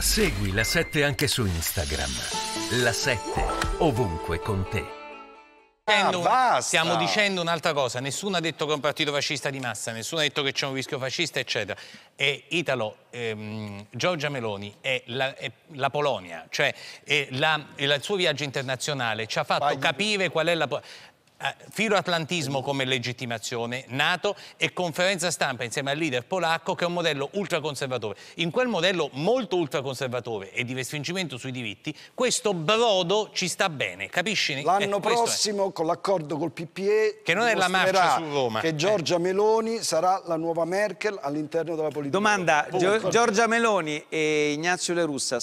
Segui la 7 anche su Instagram. La 7 ovunque con te. Ah, stiamo dicendo un'altra cosa, nessuno ha detto che è un partito fascista di massa, nessuno ha detto che c'è un rischio fascista, eccetera. E Italo, ehm, Giorgia Meloni è la, è la Polonia, cioè la, il suo viaggio internazionale ci ha fatto Vai. capire qual è la... Polonia. Eh, filoatlantismo come legittimazione, Nato e conferenza stampa insieme al leader polacco che è un modello ultraconservatore. In quel modello molto ultraconservatore e di respingimento sui diritti, questo brodo ci sta bene, capisci? Eh, L'anno eh, prossimo con l'accordo col PPE che non è la marcia su Roma. Che eh. Giorgia eh. Meloni sarà la nuova Merkel all'interno della politica. Domanda, Giorgia Meloni e Ignazio Le Russa